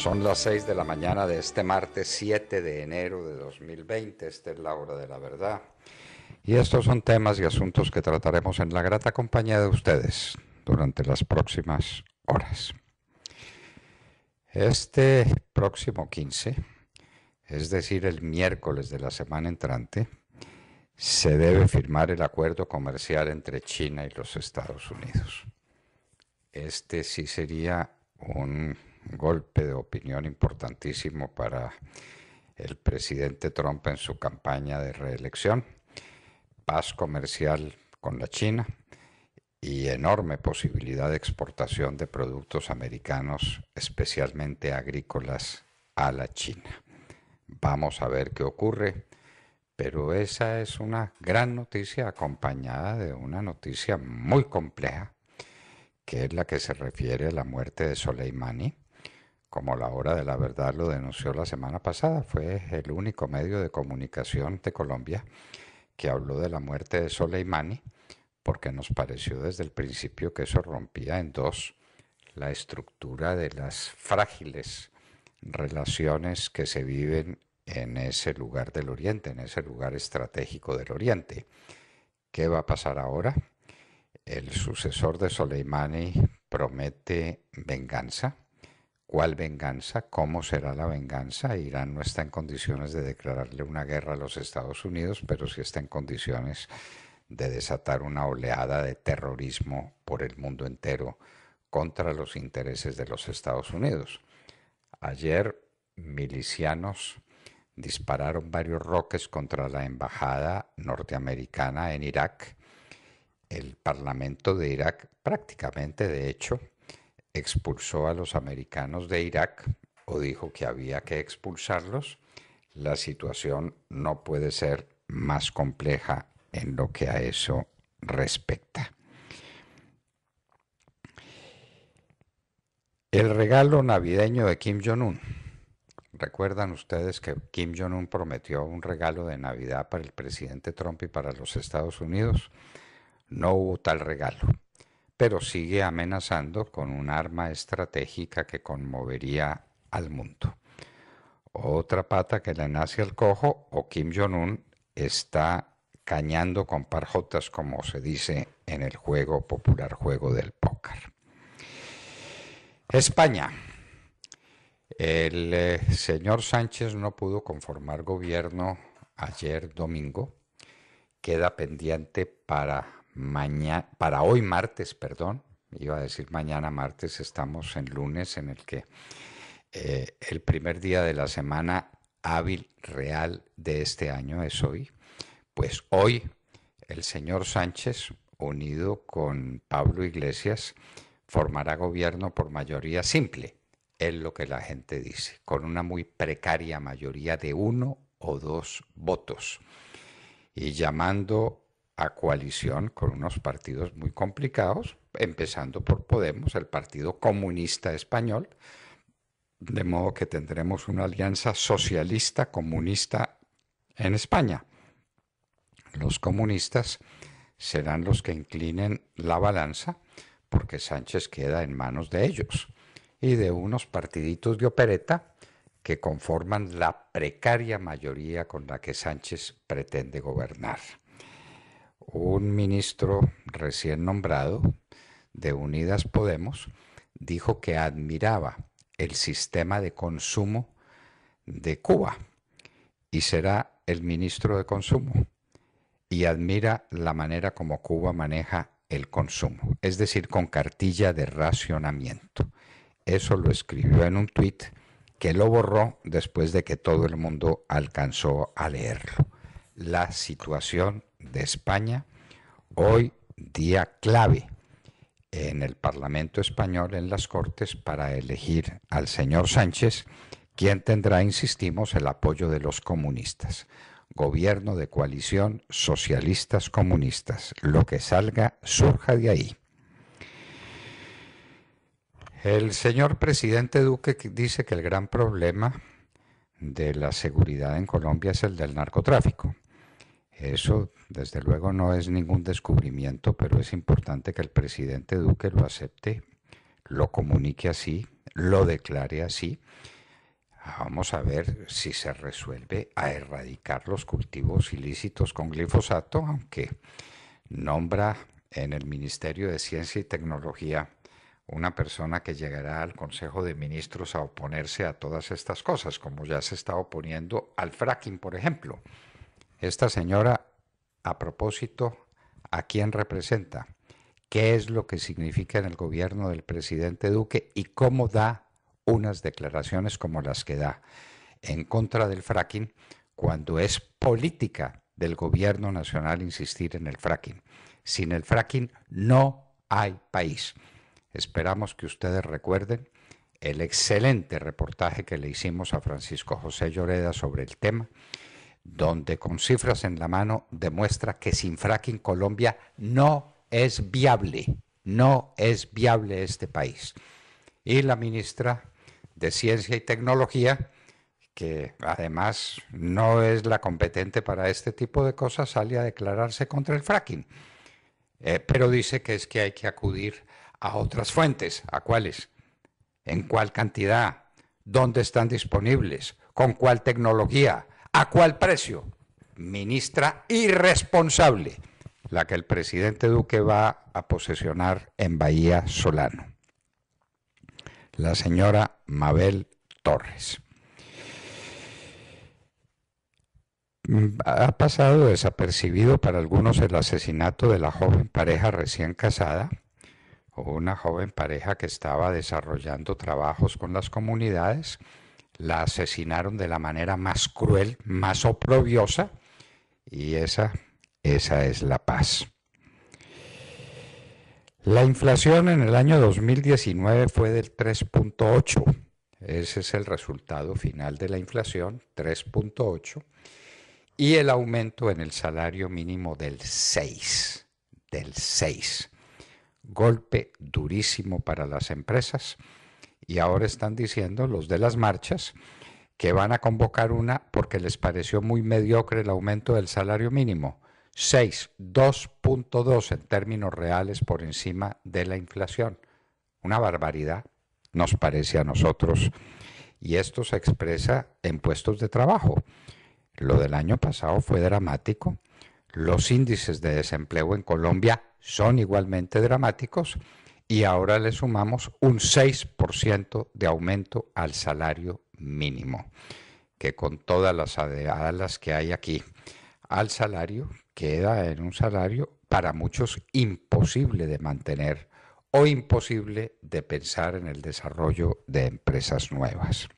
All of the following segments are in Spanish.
Son las 6 de la mañana de este martes 7 de enero de 2020. Esta es la hora de la verdad. Y estos son temas y asuntos que trataremos en la grata compañía de ustedes durante las próximas horas. Este próximo 15, es decir, el miércoles de la semana entrante, se debe firmar el acuerdo comercial entre China y los Estados Unidos. Este sí sería un golpe de opinión importantísimo para el presidente Trump en su campaña de reelección, paz comercial con la China y enorme posibilidad de exportación de productos americanos, especialmente agrícolas, a la China. Vamos a ver qué ocurre, pero esa es una gran noticia acompañada de una noticia muy compleja, que es la que se refiere a la muerte de Soleimani, como la hora de la verdad lo denunció la semana pasada, fue el único medio de comunicación de Colombia que habló de la muerte de Soleimani, porque nos pareció desde el principio que eso rompía en dos la estructura de las frágiles relaciones que se viven en ese lugar del Oriente, en ese lugar estratégico del Oriente. ¿Qué va a pasar ahora? El sucesor de Soleimani promete venganza, ¿Cuál venganza? ¿Cómo será la venganza? Irán no está en condiciones de declararle una guerra a los Estados Unidos, pero sí está en condiciones de desatar una oleada de terrorismo por el mundo entero contra los intereses de los Estados Unidos. Ayer milicianos dispararon varios roques contra la embajada norteamericana en Irak. El Parlamento de Irak prácticamente, de hecho, expulsó a los americanos de Irak o dijo que había que expulsarlos, la situación no puede ser más compleja en lo que a eso respecta. El regalo navideño de Kim Jong-un. Recuerdan ustedes que Kim Jong-un prometió un regalo de Navidad para el presidente Trump y para los Estados Unidos. No hubo tal regalo pero sigue amenazando con un arma estratégica que conmovería al mundo. Otra pata que le nace al cojo o Kim Jong-un está cañando con parjotas, como se dice en el juego popular, juego del póker. España. El eh, señor Sánchez no pudo conformar gobierno ayer domingo. Queda pendiente para mañana, para hoy martes, perdón, iba a decir mañana martes, estamos en lunes en el que eh, el primer día de la semana hábil real de este año es hoy. Pues hoy el señor Sánchez, unido con Pablo Iglesias, formará gobierno por mayoría simple, es lo que la gente dice, con una muy precaria mayoría de uno o dos votos. Y llamando coalición con unos partidos muy complicados, empezando por Podemos, el Partido Comunista Español, de modo que tendremos una alianza socialista comunista en España. Los comunistas serán los que inclinen la balanza porque Sánchez queda en manos de ellos y de unos partiditos de opereta que conforman la precaria mayoría con la que Sánchez pretende gobernar un ministro recién nombrado de Unidas Podemos dijo que admiraba el sistema de consumo de Cuba y será el ministro de consumo y admira la manera como Cuba maneja el consumo, es decir, con cartilla de racionamiento. Eso lo escribió en un tuit que lo borró después de que todo el mundo alcanzó a leerlo. La situación de España, hoy día clave en el Parlamento español, en las Cortes, para elegir al señor Sánchez, quien tendrá, insistimos, el apoyo de los comunistas. Gobierno de coalición socialistas comunistas. Lo que salga, surja de ahí. El señor presidente Duque dice que el gran problema de la seguridad en Colombia es el del narcotráfico. Eso, desde luego, no es ningún descubrimiento, pero es importante que el presidente Duque lo acepte, lo comunique así, lo declare así. Vamos a ver si se resuelve a erradicar los cultivos ilícitos con glifosato, aunque nombra en el Ministerio de Ciencia y Tecnología una persona que llegará al Consejo de Ministros a oponerse a todas estas cosas, como ya se está oponiendo al fracking, por ejemplo. Esta señora, a propósito, ¿a quién representa? ¿Qué es lo que significa en el gobierno del presidente Duque y cómo da unas declaraciones como las que da en contra del fracking cuando es política del gobierno nacional insistir en el fracking? Sin el fracking no hay país. Esperamos que ustedes recuerden el excelente reportaje que le hicimos a Francisco José Lloreda sobre el tema donde con cifras en la mano demuestra que sin fracking Colombia no es viable, no es viable este país. Y la ministra de Ciencia y Tecnología, que además no es la competente para este tipo de cosas, sale a declararse contra el fracking. Eh, pero dice que es que hay que acudir a otras fuentes. ¿A cuáles? ¿En cuál cantidad? ¿Dónde están disponibles? ¿Con cuál tecnología? ¿A cuál precio? Ministra irresponsable, la que el presidente Duque va a posesionar en Bahía Solano, la señora Mabel Torres. Mm, ha pasado desapercibido para algunos el asesinato de la joven pareja recién casada, o una joven pareja que estaba desarrollando trabajos con las comunidades, la asesinaron de la manera más cruel, más oprobiosa, y esa, esa es la paz. La inflación en el año 2019 fue del 3.8. Ese es el resultado final de la inflación, 3.8. Y el aumento en el salario mínimo del 6, del 6. Golpe durísimo para las empresas y ahora están diciendo los de las marchas que van a convocar una porque les pareció muy mediocre el aumento del salario mínimo. 6, 2.2 en términos reales por encima de la inflación. Una barbaridad, nos parece a nosotros. Y esto se expresa en puestos de trabajo. Lo del año pasado fue dramático. Los índices de desempleo en Colombia son igualmente dramáticos y ahora le sumamos un 6% de aumento al salario mínimo, que con todas las alas que hay aquí al salario queda en un salario para muchos imposible de mantener o imposible de pensar en el desarrollo de empresas nuevas.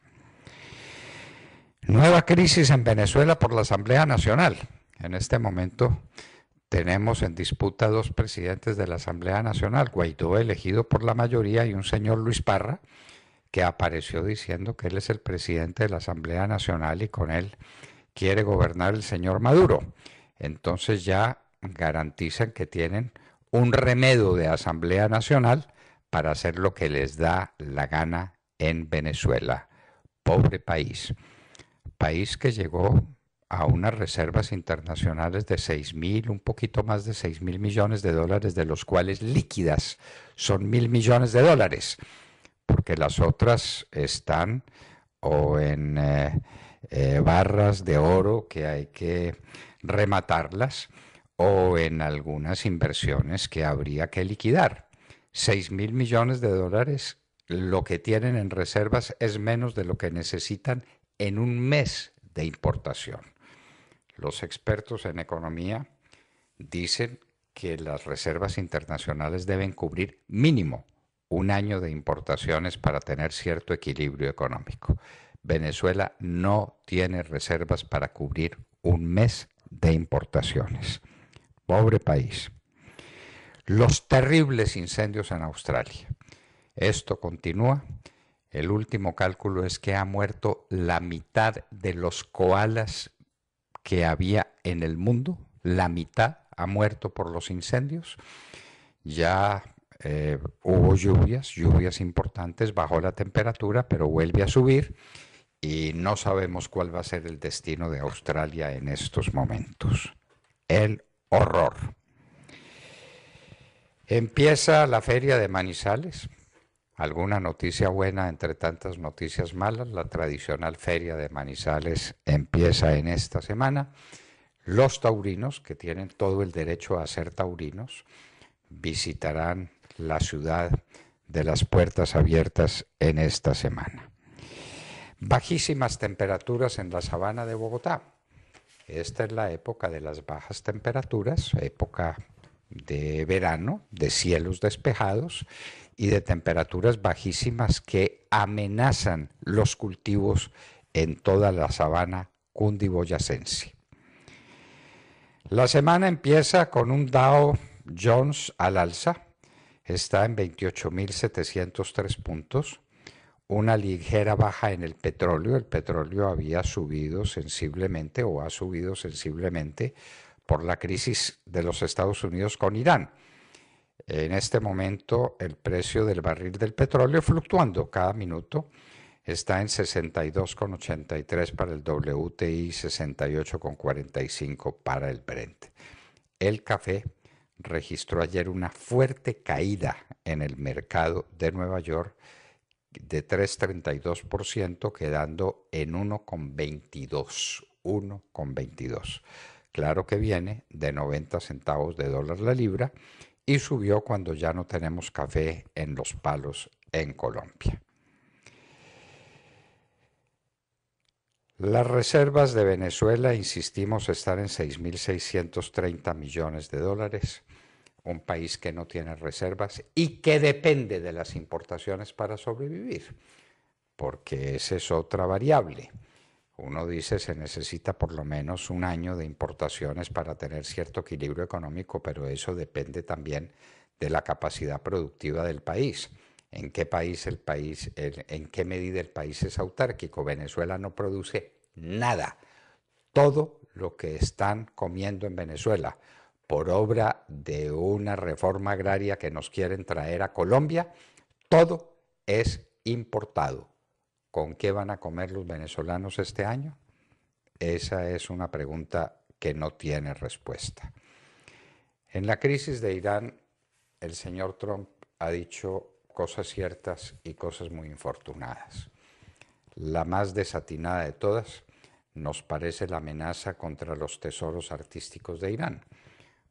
Nueva crisis en Venezuela por la Asamblea Nacional. En este momento tenemos en disputa dos presidentes de la Asamblea Nacional, Guaidó elegido por la mayoría y un señor Luis Parra, que apareció diciendo que él es el presidente de la Asamblea Nacional y con él quiere gobernar el señor Maduro. Entonces ya garantizan que tienen un remedio de Asamblea Nacional para hacer lo que les da la gana en Venezuela. Pobre país. País que llegó a unas reservas internacionales de 6 mil, un poquito más de 6 mil millones de dólares, de los cuales líquidas son mil millones de dólares, porque las otras están o en eh, eh, barras de oro que hay que rematarlas o en algunas inversiones que habría que liquidar. 6 mil millones de dólares, lo que tienen en reservas es menos de lo que necesitan en un mes de importación. Los expertos en economía dicen que las reservas internacionales deben cubrir mínimo un año de importaciones para tener cierto equilibrio económico. Venezuela no tiene reservas para cubrir un mes de importaciones. Pobre país. Los terribles incendios en Australia. Esto continúa. El último cálculo es que ha muerto la mitad de los koalas que había en el mundo, la mitad ha muerto por los incendios, ya eh, hubo lluvias, lluvias importantes, bajó la temperatura, pero vuelve a subir y no sabemos cuál va a ser el destino de Australia en estos momentos. El horror. Empieza la feria de Manizales, alguna noticia buena entre tantas noticias malas. La tradicional feria de Manizales empieza en esta semana. Los taurinos, que tienen todo el derecho a ser taurinos, visitarán la ciudad de las puertas abiertas en esta semana. Bajísimas temperaturas en la sabana de Bogotá. Esta es la época de las bajas temperaturas, época de verano, de cielos despejados y de temperaturas bajísimas que amenazan los cultivos en toda la sabana cundiboyacense. La semana empieza con un Dow Jones al alza, está en 28.703 puntos, una ligera baja en el petróleo, el petróleo había subido sensiblemente o ha subido sensiblemente por la crisis de los Estados Unidos con Irán en este momento el precio del barril del petróleo fluctuando cada minuto. Está en 62,83 para el WTI, y 68,45 para el Brent. El café registró ayer una fuerte caída en el mercado de Nueva York de 3,32%, quedando en 1,22. 1,22. Claro que viene de 90 centavos de dólar la libra y subió cuando ya no tenemos café en los palos en Colombia. Las reservas de Venezuela, insistimos, están en 6.630 millones de dólares, un país que no tiene reservas y que depende de las importaciones para sobrevivir, porque esa es otra variable uno dice se necesita por lo menos un año de importaciones para tener cierto equilibrio económico, pero eso depende también de la capacidad productiva del país. ¿En qué país el país, en qué medida el país es autárquico? Venezuela no produce nada. Todo lo que están comiendo en Venezuela por obra de una reforma agraria que nos quieren traer a Colombia, todo es importado. ¿Con qué van a comer los venezolanos este año? Esa es una pregunta que no tiene respuesta. En la crisis de Irán, el señor Trump ha dicho cosas ciertas y cosas muy infortunadas. La más desatinada de todas nos parece la amenaza contra los tesoros artísticos de Irán,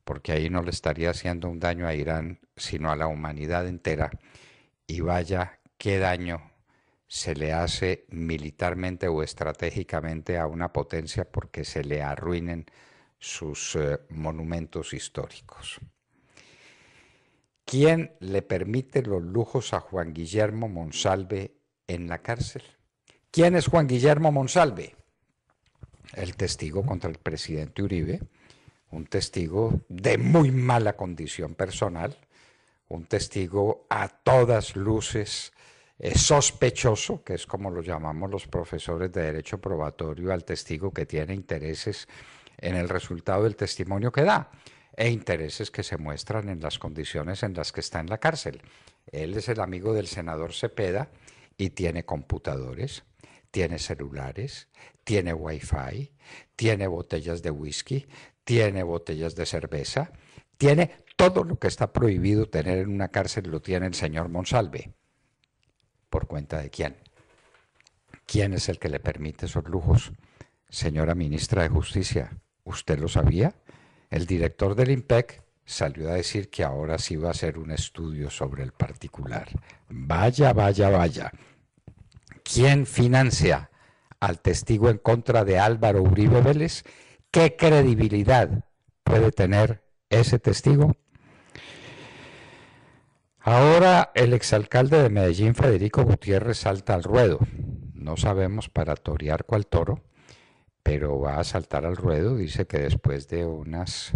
porque ahí no le estaría haciendo un daño a Irán, sino a la humanidad entera. Y vaya, qué daño se le hace militarmente o estratégicamente a una potencia porque se le arruinen sus eh, monumentos históricos. ¿Quién le permite los lujos a Juan Guillermo Monsalve en la cárcel? ¿Quién es Juan Guillermo Monsalve? El testigo contra el presidente Uribe, un testigo de muy mala condición personal, un testigo a todas luces es sospechoso, que es como lo llamamos los profesores de derecho probatorio, al testigo que tiene intereses en el resultado del testimonio que da e intereses que se muestran en las condiciones en las que está en la cárcel. Él es el amigo del senador Cepeda y tiene computadores, tiene celulares, tiene wifi, tiene botellas de whisky, tiene botellas de cerveza, tiene todo lo que está prohibido tener en una cárcel lo tiene el señor Monsalve. ¿Por cuenta de quién? ¿Quién es el que le permite esos lujos? Señora ministra de Justicia, ¿usted lo sabía? El director del IMPEC salió a decir que ahora sí va a hacer un estudio sobre el particular. Vaya, vaya, vaya. ¿Quién financia al testigo en contra de Álvaro Uribe Vélez? ¿Qué credibilidad puede tener ese testigo? Ahora el exalcalde de Medellín, Federico Gutiérrez, salta al ruedo. No sabemos para torear cuál toro, pero va a saltar al ruedo. Dice que después de unas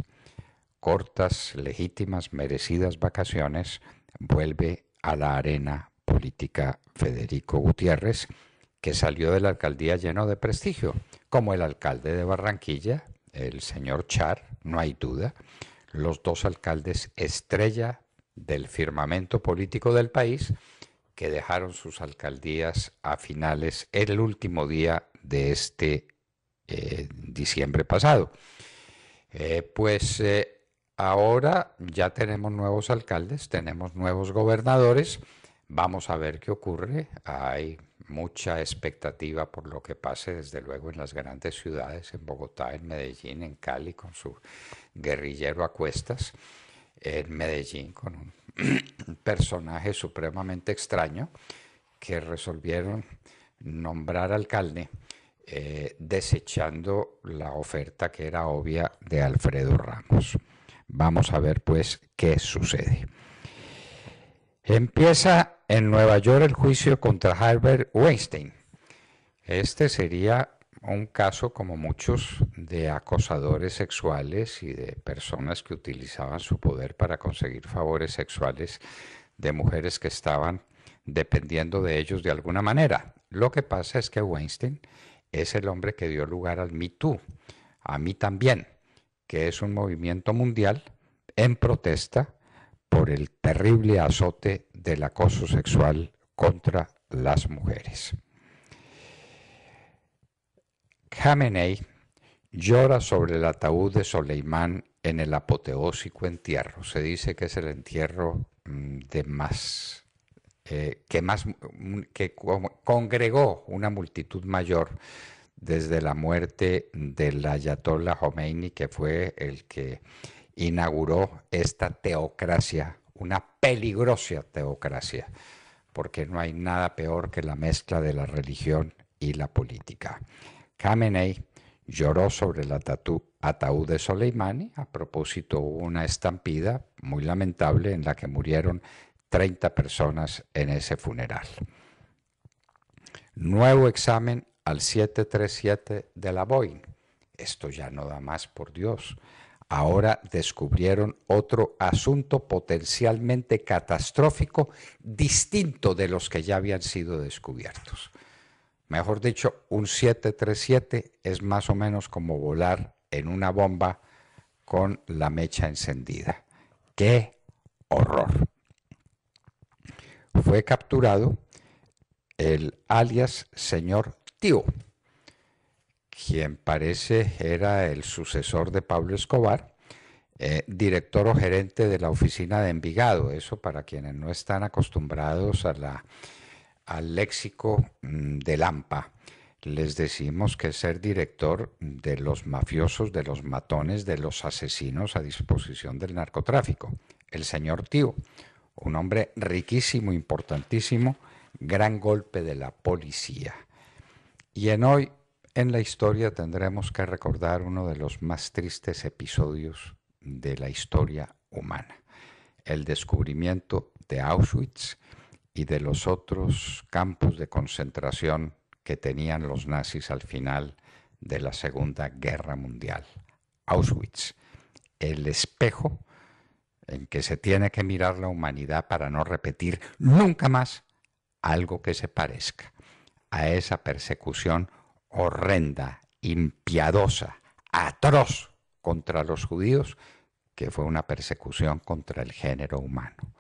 cortas, legítimas, merecidas vacaciones, vuelve a la arena política Federico Gutiérrez, que salió de la alcaldía lleno de prestigio, como el alcalde de Barranquilla, el señor Char, no hay duda, los dos alcaldes estrella del firmamento político del país que dejaron sus alcaldías a finales, el último día de este eh, diciembre pasado. Eh, pues eh, ahora ya tenemos nuevos alcaldes, tenemos nuevos gobernadores, vamos a ver qué ocurre. Hay mucha expectativa por lo que pase, desde luego, en las grandes ciudades, en Bogotá, en Medellín, en Cali, con su guerrillero a cuestas en Medellín con un personaje supremamente extraño que resolvieron nombrar alcalde eh, desechando la oferta que era obvia de Alfredo Ramos. Vamos a ver pues qué sucede. Empieza en Nueva York el juicio contra Herbert Weinstein. Este sería un caso, como muchos, de acosadores sexuales y de personas que utilizaban su poder para conseguir favores sexuales de mujeres que estaban dependiendo de ellos de alguna manera. Lo que pasa es que Weinstein es el hombre que dio lugar al Me Too, a mí también, que es un movimiento mundial en protesta por el terrible azote del acoso sexual contra las mujeres. Jamenei llora sobre el ataúd de Soleimán en el apoteósico entierro. Se dice que es el entierro mm, de más eh, que mm, congregó una multitud mayor desde la muerte del Ayatollah Khomeini, que fue el que inauguró esta teocracia, una peligrosa teocracia, porque no hay nada peor que la mezcla de la religión y la política. Kamenei lloró sobre el ataúd de Soleimani. A propósito, hubo una estampida muy lamentable en la que murieron 30 personas en ese funeral. Nuevo examen al 737 de la Boeing. Esto ya no da más, por Dios. Ahora descubrieron otro asunto potencialmente catastrófico distinto de los que ya habían sido descubiertos. Mejor dicho, un 737 es más o menos como volar en una bomba con la mecha encendida. ¡Qué horror! Fue capturado el alias señor Tío, quien parece era el sucesor de Pablo Escobar, eh, director o gerente de la oficina de Envigado. Eso para quienes no están acostumbrados a la al léxico mm, de Lampa, Les decimos que ser director de los mafiosos, de los matones, de los asesinos a disposición del narcotráfico. El señor Tío, un hombre riquísimo, importantísimo, gran golpe de la policía. Y en hoy, en la historia, tendremos que recordar uno de los más tristes episodios de la historia humana, el descubrimiento de Auschwitz y de los otros campos de concentración que tenían los nazis al final de la Segunda Guerra Mundial. Auschwitz, el espejo en que se tiene que mirar la humanidad para no repetir nunca más algo que se parezca a esa persecución horrenda, impiadosa, atroz contra los judíos, que fue una persecución contra el género humano.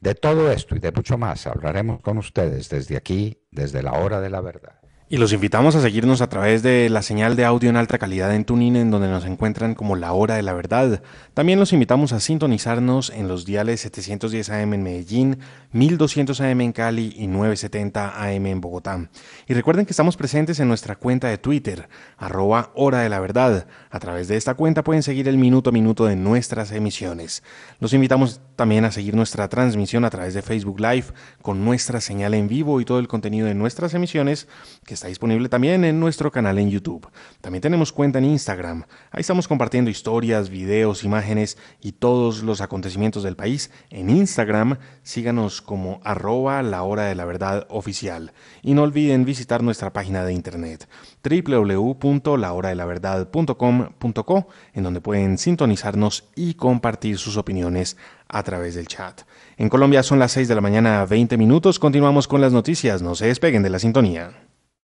De todo esto y de mucho más hablaremos con ustedes desde aquí, desde la hora de la verdad. Y los invitamos a seguirnos a través de la señal de audio en alta calidad en TuneIn, en donde nos encuentran como La Hora de la Verdad. También los invitamos a sintonizarnos en los diales 710 AM en Medellín, 1200 AM en Cali y 970 AM en Bogotá. Y recuerden que estamos presentes en nuestra cuenta de Twitter, arroba Hora de la Verdad. A través de esta cuenta pueden seguir el minuto a minuto de nuestras emisiones. Los invitamos también a seguir nuestra transmisión a través de Facebook Live con nuestra señal en vivo y todo el contenido de nuestras emisiones que está disponible también en nuestro canal en YouTube. También tenemos cuenta en Instagram. Ahí estamos compartiendo historias, videos, imágenes y todos los acontecimientos del país. En Instagram síganos como arroba la hora de la verdad oficial. Y no olviden visitar nuestra página de internet www.lahoradelaverdad.com.co en donde pueden sintonizarnos y compartir sus opiniones a través del chat. En Colombia son las 6 de la mañana, 20 minutos. Continuamos con las noticias. No se despeguen de la sintonía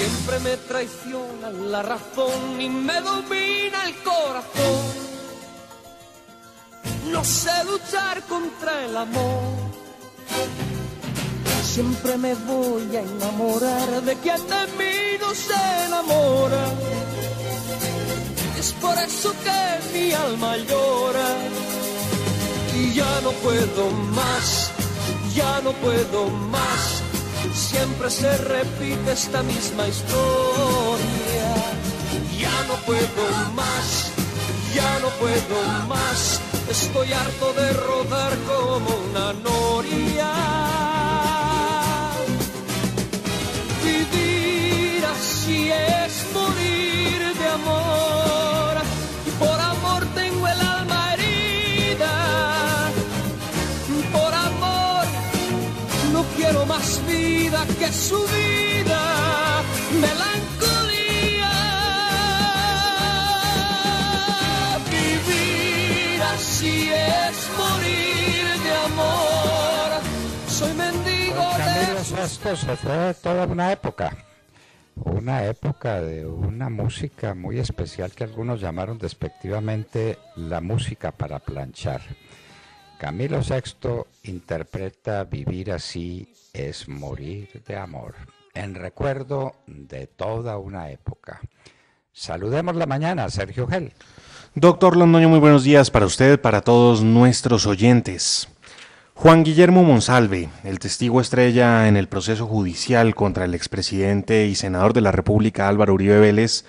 Siempre me traiciona la razón y me domina el corazón. No sé luchar contra el amor. Siempre me voy a enamorar de quien de mí no se enamora. Es por eso que mi alma llora. Y ya no puedo más, ya no puedo más siempre se repite esta misma historia. Ya no puedo más, ya no puedo más, estoy harto de rodar como una noria. que su vida melancolía. Vivir así es morir de amor. Soy mendigo de. Vasco se fue toda una época. Una época de una música muy especial que algunos llamaron despectivamente la música para planchar Camilo Sexto interpreta Vivir así es morir de amor, en recuerdo de toda una época. Saludemos la mañana, Sergio Gel. Doctor Londoño, muy buenos días para usted, para todos nuestros oyentes. Juan Guillermo Monsalve, el testigo estrella en el proceso judicial contra el expresidente y senador de la República Álvaro Uribe Vélez,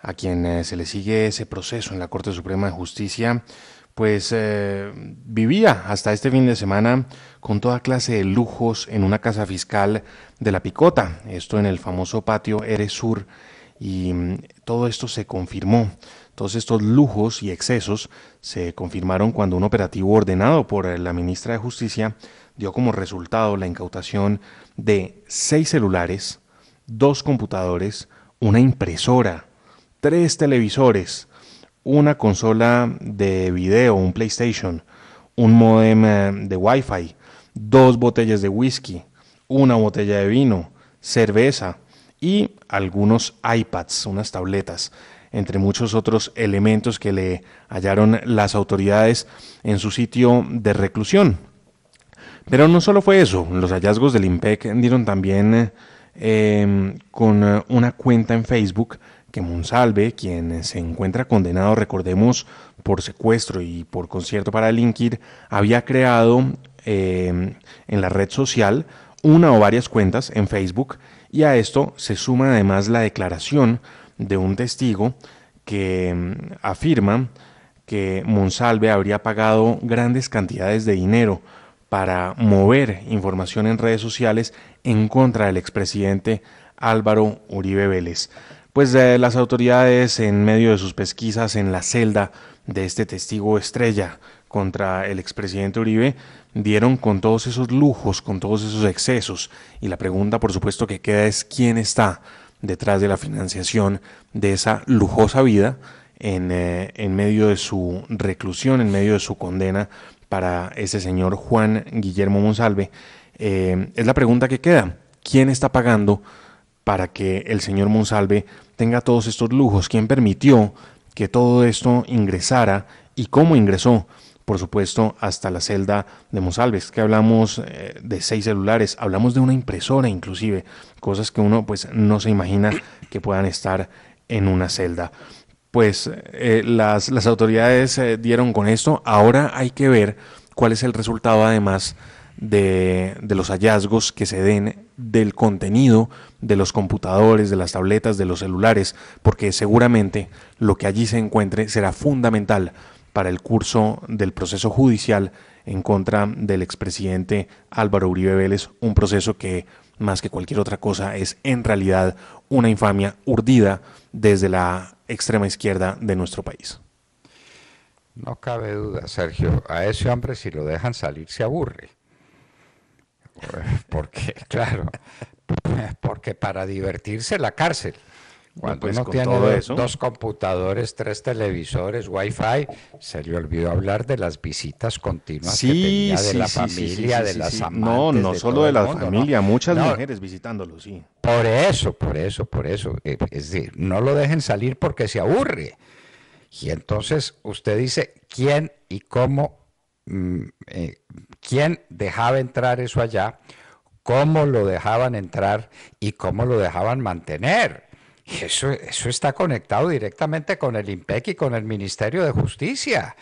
a quien eh, se le sigue ese proceso en la Corte Suprema de Justicia, pues eh, vivía hasta este fin de semana con toda clase de lujos en una casa fiscal de La Picota, esto en el famoso patio Eresur, y mm, todo esto se confirmó. Todos estos lujos y excesos se confirmaron cuando un operativo ordenado por eh, la ministra de Justicia dio como resultado la incautación de seis celulares, dos computadores, una impresora, tres televisores, una consola de video, un PlayStation, un modem eh, de Wi-Fi, dos botellas de whisky, una botella de vino, cerveza y algunos iPads, unas tabletas, entre muchos otros elementos que le hallaron las autoridades en su sitio de reclusión. Pero no solo fue eso, los hallazgos del IMPEC dieron también eh, con una cuenta en Facebook que Monsalve, quien se encuentra condenado, recordemos, por secuestro y por concierto para INQUIR, había creado eh, en la red social una o varias cuentas en Facebook y a esto se suma además la declaración de un testigo que mm, afirma que Monsalve habría pagado grandes cantidades de dinero para mover información en redes sociales en contra del expresidente Álvaro Uribe Vélez pues las autoridades en medio de sus pesquisas en la celda de este testigo estrella contra el expresidente Uribe dieron con todos esos lujos, con todos esos excesos y la pregunta por supuesto que queda es quién está detrás de la financiación de esa lujosa vida en, eh, medio de su reclusión, en medio de su condena para ese señor Juan Guillermo Monsalve. Eh, es la pregunta que queda. ¿Quién está pagando para que el señor Monsalve tenga todos estos lujos, quién permitió que todo esto ingresara y cómo ingresó, por supuesto, hasta la celda de Monsalves, que hablamos eh, de seis celulares, hablamos de una impresora inclusive, cosas que uno pues no se imagina que puedan estar en una celda. Pues eh, las, autoridades eh, dieron con esto, ahora hay que ver cuál es el resultado además de, de los hallazgos que se den del contenido de los computadores, de las tabletas, de los celulares, porque seguramente lo que allí se encuentre será fundamental para el curso del proceso judicial en contra del expresidente Álvaro Uribe Vélez, un proceso que más que cualquier otra cosa es en realidad una infamia urdida desde la extrema izquierda de nuestro país. No cabe duda, Sergio, a ese hombre si lo dejan salir se aburre. porque, claro, porque para divertirse la cárcel. Pues Cuando uno tiene dos computadores, tres televisores, wifi, se le olvidó hablar de las visitas continuas que tenía de la familia, de las amantes. No, no solo de la familia, muchas mujeres visitándolo, sí. Por eso, por eso, por eso. Eh, es decir, no lo dejen salir porque se aburre. Y entonces usted dice quién y cómo Mm, eh, quién dejaba entrar eso allá, cómo lo dejaban entrar y cómo lo dejaban mantener. eso, eso está conectado directamente con el IMPEC y con el Ministerio de Justicia.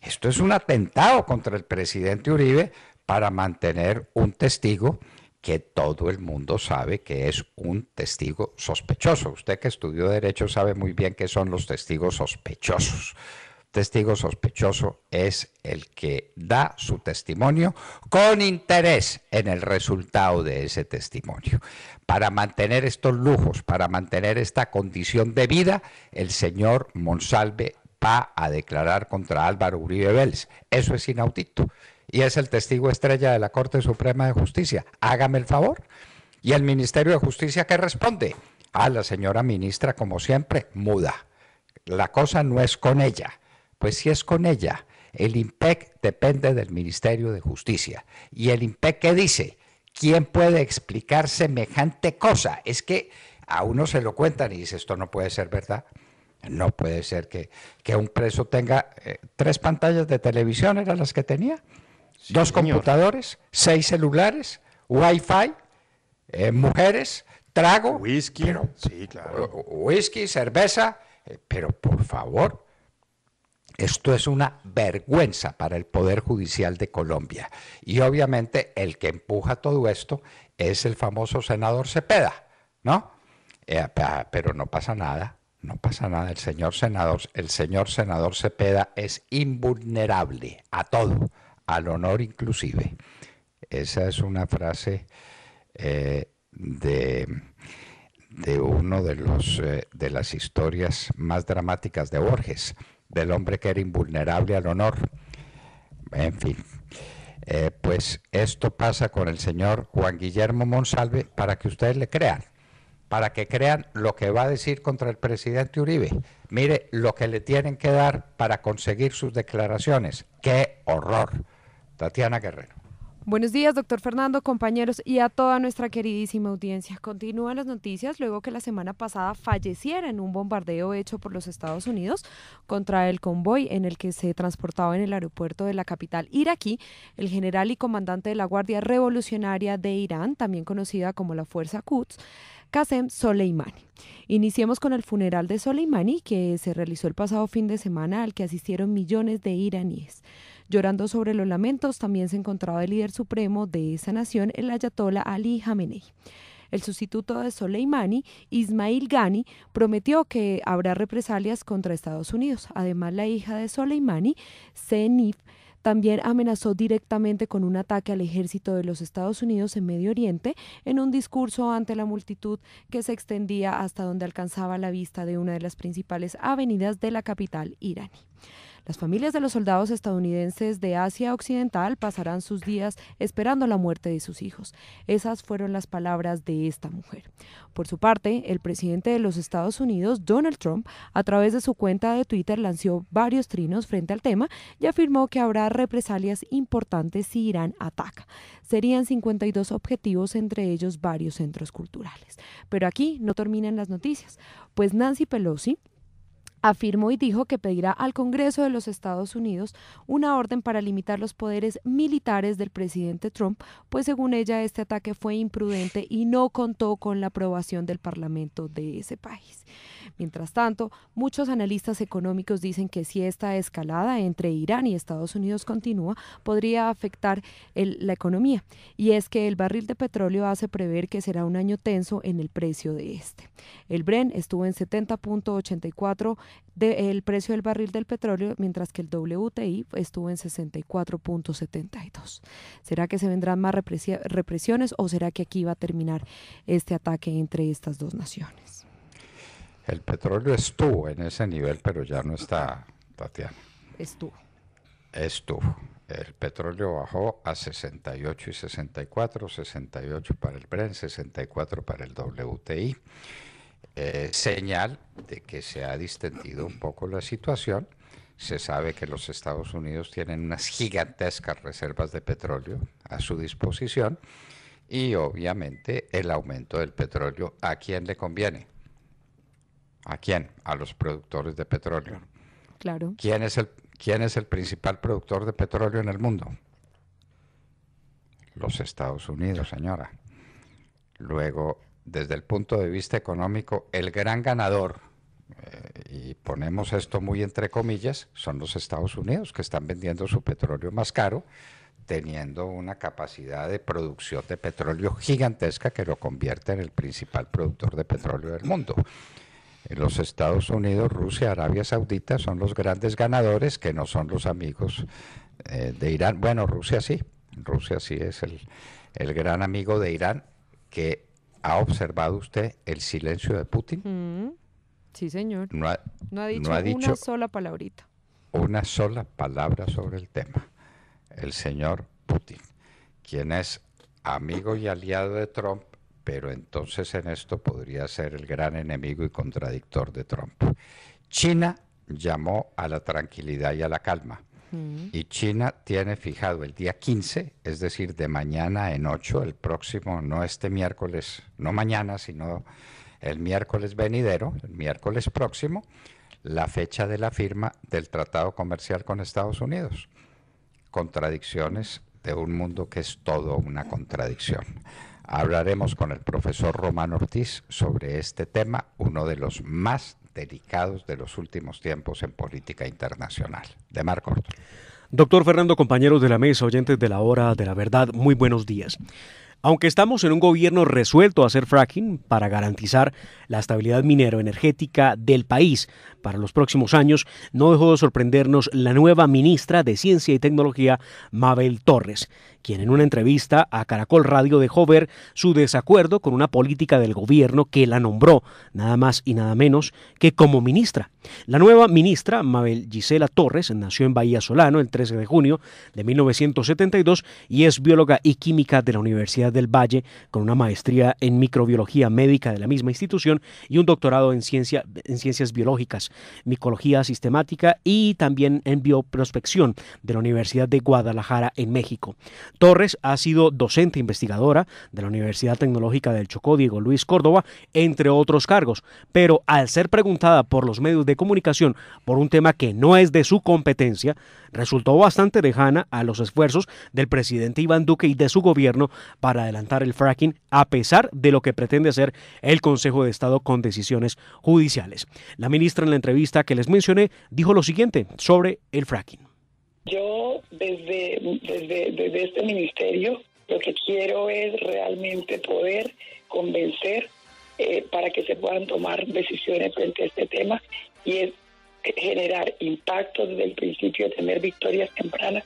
Esto es un atentado contra el presidente Uribe para mantener un testigo que todo el mundo sabe que es un testigo sospechoso. Usted que estudió derecho sabe muy bien qué son los testigos sospechosos testigo sospechoso es el que da su testimonio con interés en el resultado de ese testimonio. Para mantener estos lujos, para mantener esta condición de vida, el señor Monsalve va a declarar contra Álvaro Uribe Vélez. Eso es inaudito. Y es el testigo estrella de la Corte Suprema de Justicia. Hágame el favor. ¿Y el Ministerio de Justicia qué responde? A la señora ministra, como siempre, muda. La cosa no es con ella pues si es con ella, el IMPEC depende del Ministerio de Justicia. ¿Y el IMPEC qué dice? ¿Quién puede explicar semejante cosa? Es que a uno se lo cuentan y dice, esto no puede ser verdad. No puede ser que, un preso tenga eh, tres pantallas de televisión, eran las que tenía, dos computadores, seis celulares, wifi, fi eh, mujeres, trago. Whisky. sí, claro. Whisky, cerveza. Eh, pero por favor, esto es una vergüenza para el Poder Judicial de Colombia. Y obviamente el que empuja todo esto es el famoso senador Cepeda, ¿no? Eh, pero no pasa nada, no pasa nada. El señor senador, el señor senador Cepeda es invulnerable a todo, al honor inclusive. Esa es una frase eh, de, de uno de eh, de las historias más dramáticas de Borges del hombre que era invulnerable al honor. En fin, eh, pues esto pasa con el señor Juan Guillermo Monsalve para que ustedes le crean, para que crean lo que va a decir contra el presidente Uribe. Mire lo que le tienen que dar para conseguir sus declaraciones. ¡Qué horror! Tatiana Guerrero. Buenos días, doctor Fernando, compañeros y a toda nuestra queridísima audiencia. Continúan las noticias luego que la semana pasada falleciera en un bombardeo hecho por los Estados Unidos contra el convoy en el que se transportaba en el aeropuerto de la capital iraquí el general y comandante de la Guardia Revolucionaria de Irán, también conocida como la Fuerza Quds, Qasem Soleimani. Iniciemos con el funeral de Soleimani que se realizó el pasado fin de semana al que asistieron millones de iraníes. Llorando sobre los lamentos también se encontraba el líder supremo de esa nación, el ayatollah Ali Khamenei. El sustituto de Soleimani, Ismail Ghani, prometió que habrá represalias contra Estados Unidos. Además, la hija de Soleimani, Senif, también amenazó directamente con un ataque al ejército de los Estados Unidos en Medio Oriente en un discurso ante la multitud que se extendía hasta donde alcanzaba la vista de una de las principales avenidas de la capital iraní. Las familias de los soldados estadounidenses de Asia Occidental pasarán sus días esperando la muerte de sus hijos. Esas fueron las palabras de esta mujer. Por su parte, el presidente de los Estados Unidos, Donald Trump, a través de su cuenta de Twitter lanzó varios trinos frente al tema y afirmó que habrá represalias importantes si Irán ataca. Serían 52 objetivos, entre ellos varios centros culturales. Pero aquí no terminan las noticias, pues Nancy Pelosi, afirmó y dijo que pedirá al Congreso de los Estados Unidos una orden para limitar los poderes militares del presidente Trump, pues según ella este ataque fue imprudente y no contó con la aprobación del Parlamento de ese país. Mientras tanto, muchos analistas económicos dicen que si esta escalada entre Irán y Estados Unidos continúa, podría afectar la economía. Y es que el barril de petróleo hace prever que será un año tenso en el precio de este. El Bren estuvo en 70.84 del precio del barril del petróleo, mientras que el WTI estuvo en 64.72. ¿Será que se vendrán más represiones o será que aquí va a terminar este ataque entre estas dos naciones? El petróleo estuvo en ese nivel, pero ya no está, Tatiana. Estuvo. Estuvo. El petróleo bajó a 68 y 64, 68 para el Bren, 64 para el WTI. Eh, señal de que se ha distendido un poco la situación. Se sabe que los Estados Unidos tienen unas gigantescas reservas de petróleo a su disposición y obviamente el aumento del petróleo a quién le conviene ¿A quién? A los productores de petróleo. Claro. ¿Quién es el, quién es el principal productor de petróleo en el mundo? Los Estados Unidos, señora. Luego, desde el punto de vista económico, el gran ganador, eh, y ponemos esto muy entre comillas, son los Estados Unidos, que están vendiendo su petróleo más caro, teniendo una capacidad de producción de petróleo gigantesca que lo convierte en el principal productor de petróleo del mundo los Estados Unidos, Rusia, Arabia Saudita son los grandes ganadores que no son los amigos eh, de Irán. Bueno, Rusia sí, Rusia sí es el, gran amigo de Irán que ha observado usted el silencio de Putin. Mm. sí, señor. ha, dicho no ha dicho una sola palabrita. Una sola palabra sobre el tema. El señor Putin, quien es amigo y aliado de Trump pero entonces en esto podría ser el gran enemigo y contradictor de Trump. China llamó a la tranquilidad y a la calma. Mm. Y China tiene fijado el día 15, es decir, de mañana en 8, el próximo, no este miércoles, no mañana, sino el miércoles venidero, el miércoles próximo, la fecha de la firma del tratado comercial con Estados Unidos. Contradicciones de un mundo que es todo una contradicción. Hablaremos con el profesor Román Ortiz sobre este tema, uno de los más delicados de los últimos tiempos en política internacional. De Marco Ortiz. Doctor Fernando, compañeros de la mesa, oyentes de la hora de la verdad, muy buenos días. Aunque estamos en un gobierno resuelto a hacer fracking para garantizar la estabilidad minero-energética del país para los próximos años, no dejó de sorprendernos la nueva ministra de Ciencia y Tecnología, Mabel Torres, quien en una entrevista a Caracol Radio dejó ver su desacuerdo con una política del gobierno que la nombró, nada más y nada menos que como ministra. La nueva ministra, Mabel Gisela Torres, nació en Bahía Solano el 13 de junio de 1972 y es bióloga y química de la Universidad del Valle, con una maestría en microbiología médica de la misma institución y un doctorado en, en ciencias biológicas, micología sistemática y también en bioprospección de la Universidad de Guadalajara en México. Torres ha sido docente investigadora de la Universidad Tecnológica del Chocó, Diego Luis Córdoba, entre otros cargos, pero al ser preguntada por los medios de comunicación por un tema que no es de su competencia, resultó bastante lejana a los esfuerzos del presidente Iván Duque y de su gobierno para adelantar el fracking, a pesar de lo que pretende hacer el Consejo de Estado con decisiones judiciales. La ministra en la entrevista que les mencioné dijo lo siguiente sobre el fracking. Yo desde, desde, este ministerio lo que quiero es realmente poder convencer eh, para que se puedan tomar decisiones frente a este tema y es generar impacto desde el principio, tener victorias tempranas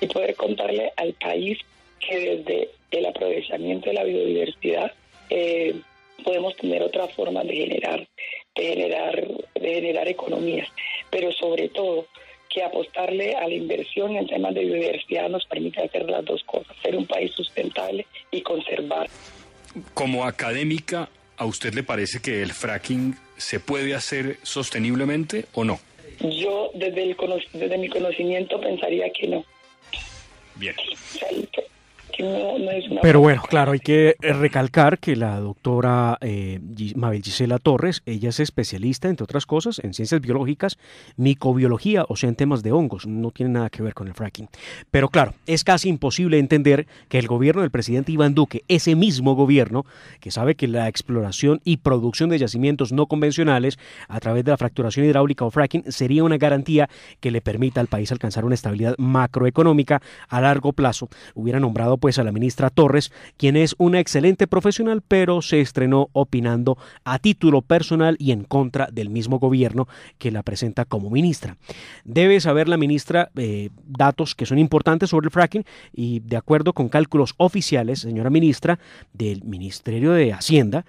y poder contarle al país que desde el aprovechamiento de la biodiversidad eh, podemos tener otra forma de generar, generar, de generar economías, pero sobre todo que apostarle a la inversión en temas de biodiversidad nos permite hacer las dos cosas, ser un país sustentable y conservar. Como académica, ¿a usted le parece que el fracking se puede hacer sosteniblemente o no? Yo desde, el, mi conocimiento pensaría que no. Bien. Pero bueno, claro, hay que eh, recalcar que la doctora eh, Mabel Gisela Torres, ella es especialista, entre otras cosas, en ciencias biológicas, microbiología, o sea, en temas de hongos, no tiene nada que ver con el fracking. Pero claro, es casi imposible entender que el gobierno del presidente Iván Duque, ese mismo gobierno, que sabe que la exploración y producción de yacimientos no convencionales a través de la fracturación hidráulica o fracking sería una garantía que le permita al país alcanzar una estabilidad macroeconómica a largo plazo, hubiera nombrado pues a la ministra Torres, quien es una excelente profesional, pero se estrenó opinando a título personal y en contra del mismo gobierno que la presenta como ministra. Debe saber la ministra eh, datos que son importantes sobre el fracking y de acuerdo con cálculos oficiales, señora ministra, del Ministerio de Hacienda,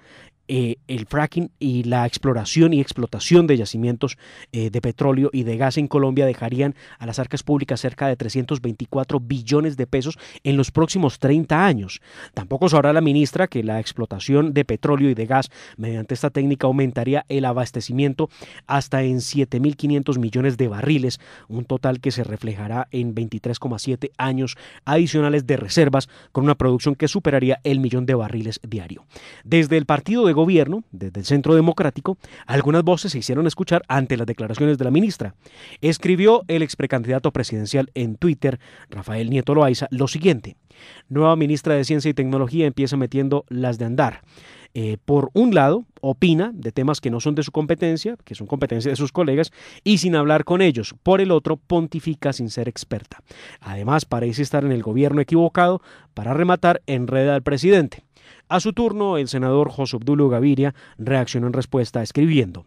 eh, el fracking y la exploración y explotación de yacimientos eh, de petróleo y de gas en Colombia dejarían a las arcas públicas cerca de 324 billones de pesos en los próximos 30 años. Tampoco sabrá la ministra que la explotación de petróleo y de gas mediante esta técnica aumentaría el abastecimiento hasta en 7.500 millones de barriles, un total que se reflejará en 23,7 años adicionales de reservas con una producción que superaría el millón de barriles diario. Desde el partido de gobierno, desde el Centro Democrático, algunas voces se hicieron escuchar ante las declaraciones de la ministra. Escribió el ex precandidato presidencial en Twitter, Rafael Nieto Loaiza, lo siguiente. Nueva ministra de Ciencia y Tecnología empieza metiendo las de andar. Eh, por un lado, opina de temas que no son de su competencia, que son competencia de sus colegas, y sin hablar con ellos. Por el otro, pontifica sin ser experta. Además, parece estar en el gobierno equivocado para rematar enreda al presidente. A su turno, el senador José Obdulio Gaviria reaccionó en respuesta escribiendo.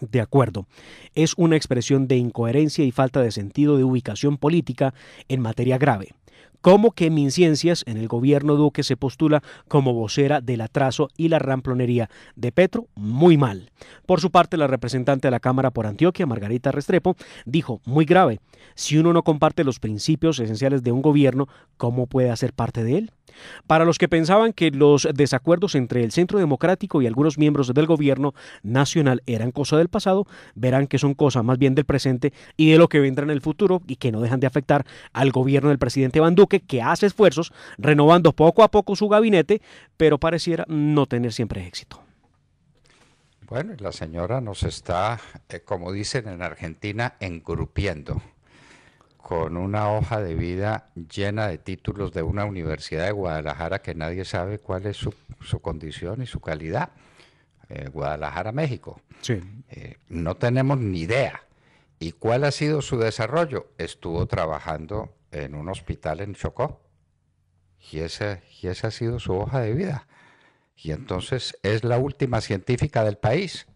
De acuerdo. Es una expresión de incoherencia y falta de sentido de ubicación política en materia grave. ¿Cómo que Minciencias en el gobierno Duque se postula como vocera del atraso y la ramplonería de Petro? Muy mal. Por su parte, la representante de la Cámara por Antioquia, Margarita Restrepo, dijo, muy grave, si uno no comparte los principios esenciales de un gobierno, ¿cómo puede hacer parte de él? Para los que pensaban que los desacuerdos entre el Centro Democrático y algunos miembros del gobierno nacional eran cosa del pasado, verán que son cosa más bien del presente y de lo que vendrá en el futuro y que no dejan de afectar al gobierno del presidente Van Duque que hace esfuerzos, renovando poco a poco su gabinete, pero pareciera no tener siempre éxito. Bueno, la señora nos está, eh, como dicen en Argentina, engrupiendo con una hoja de vida llena de títulos de una universidad de Guadalajara que nadie sabe cuál es su, condición y su calidad. Eh, Guadalajara, México. Sí. Eh, no tenemos ni idea. ¿Y cuál ha sido su desarrollo? Estuvo trabajando en un hospital en Chocó. Y esa, y esa ha sido su hoja de vida. Y entonces es la última científica del país.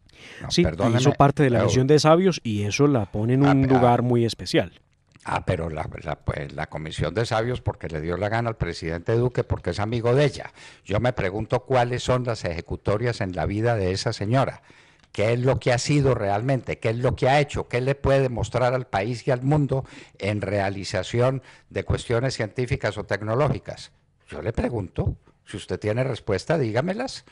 No, sí, hizo parte de la Comisión de sabios y eso la pone en un ah, ah. lugar muy especial. Ah, pero la, pues, la, comisión de sabios porque le dio la gana al presidente Duque porque es amigo de ella. Yo me pregunto cuáles son las ejecutorias en la vida de esa señora qué es lo que ha sido realmente, qué es lo que ha hecho, qué le puede mostrar al país y al mundo en realización de cuestiones científicas o tecnológicas. Yo le pregunto, si usted tiene respuesta, dígamelas.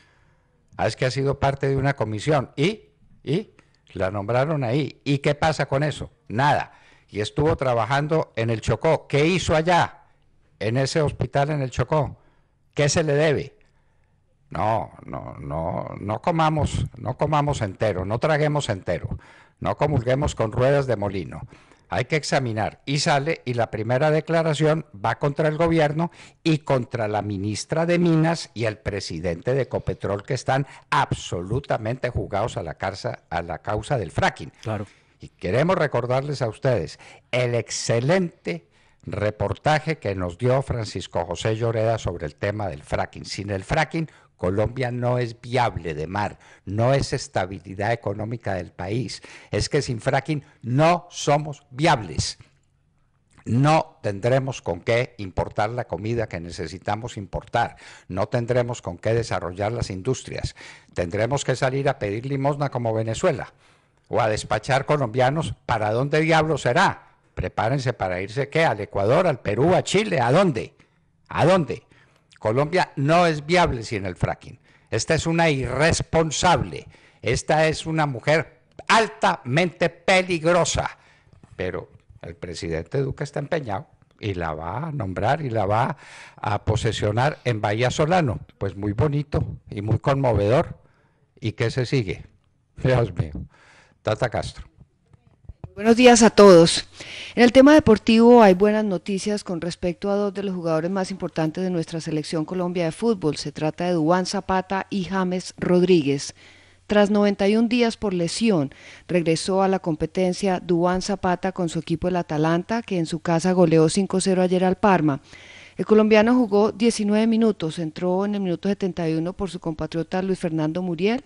Ah, es que ha sido parte de una comisión y, y la nombraron ahí. ¿Y qué pasa con eso? Nada. Y estuvo trabajando en el Chocó. ¿Qué hizo allá? En ese hospital en el Chocó. ¿Qué se le debe? No, no, no, no comamos, no comamos entero, no traguemos entero, no comulguemos con ruedas de molino. Hay que examinar. Y sale, y la primera declaración va contra el gobierno y contra la ministra de Minas y el presidente de Copetrol, que están absolutamente jugados a la, causa, a la causa del fracking. Claro. Y queremos recordarles a ustedes el excelente reportaje que nos dio Francisco José Lloreda sobre el tema del fracking. Sin el fracking, Colombia no es viable de mar, no es estabilidad económica del país. Es que sin fracking no somos viables. No tendremos con qué importar la comida que necesitamos importar, no tendremos con qué desarrollar las industrias, tendremos que salir a pedir limosna como Venezuela o a despachar colombianos. ¿Para dónde diablo será? Prepárense para irse qué? Al Ecuador, al Perú, a Chile, ¿a dónde? ¿A dónde? Colombia no es viable sin el fracking. Esta es una irresponsable. Esta es una mujer altamente peligrosa. Pero el presidente Duque está empeñado y la va a nombrar y la va a posesionar en Bahía Solano. Pues muy bonito y muy conmovedor. ¿Y qué se sigue? Dios mío. Tata Castro. Buenos días a todos. En el tema deportivo hay buenas noticias con respecto a dos de los jugadores más importantes de nuestra selección Colombia de fútbol. Se trata de Duan Zapata y James Rodríguez. Tras 91 días por lesión, regresó a la competencia Duan Zapata con su equipo el Atalanta, que en su casa goleó 5-0 ayer al Parma. El colombiano jugó 19 minutos, entró en el minuto 71 por su compatriota Luis Fernando Muriel,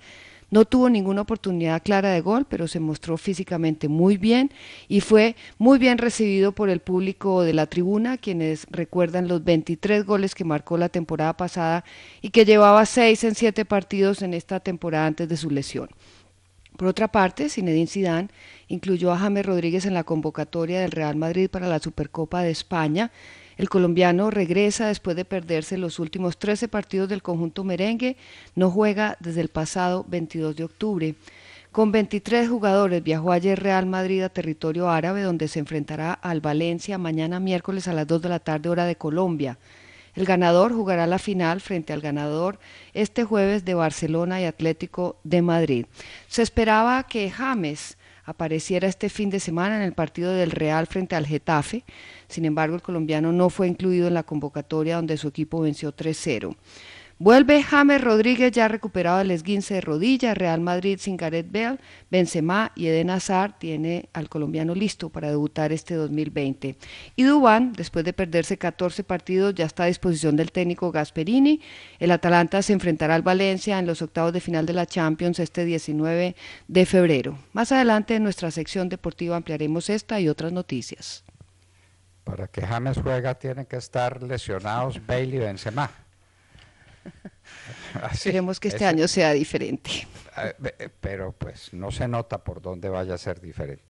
no tuvo ninguna oportunidad clara de gol, pero se mostró físicamente muy bien y fue muy bien recibido por el público de la tribuna, quienes recuerdan los 23 goles que marcó la temporada pasada y que llevaba seis en siete partidos en esta temporada antes de su lesión. Por otra parte, Zinedine Zidane incluyó a James Rodríguez en la convocatoria del Real Madrid para la Supercopa de España el colombiano regresa después de perderse los últimos 13 partidos del conjunto merengue, no juega desde el pasado 22 de octubre. Con 23 jugadores viajó ayer Real Madrid a territorio árabe donde se enfrentará al Valencia mañana miércoles a las 2 de la tarde hora de Colombia. El ganador jugará la final frente al ganador este jueves de Barcelona y Atlético de Madrid. Se esperaba que James apareciera este fin de semana en el partido del Real frente al Getafe. Sin embargo, el colombiano no fue incluido en la convocatoria donde su equipo venció 3-0. Vuelve James Rodríguez ya recuperado del esguince de rodilla, Real Madrid sin Gareth Bale, Benzema y Eden Hazard tiene al colombiano listo para debutar este 2020. Y Dubán, después de perderse 14 partidos, ya está a disposición del técnico Gasperini. El Atalanta se enfrentará al Valencia en los octavos de final de la Champions este 19 de febrero. Más adelante en nuestra sección deportiva ampliaremos esta y otras noticias. Para que James juega tienen que estar lesionados Bale y Benzema. Queremos Esperemos que este año sea diferente. Ah, pero pues no se nota por dónde vaya a ser diferente.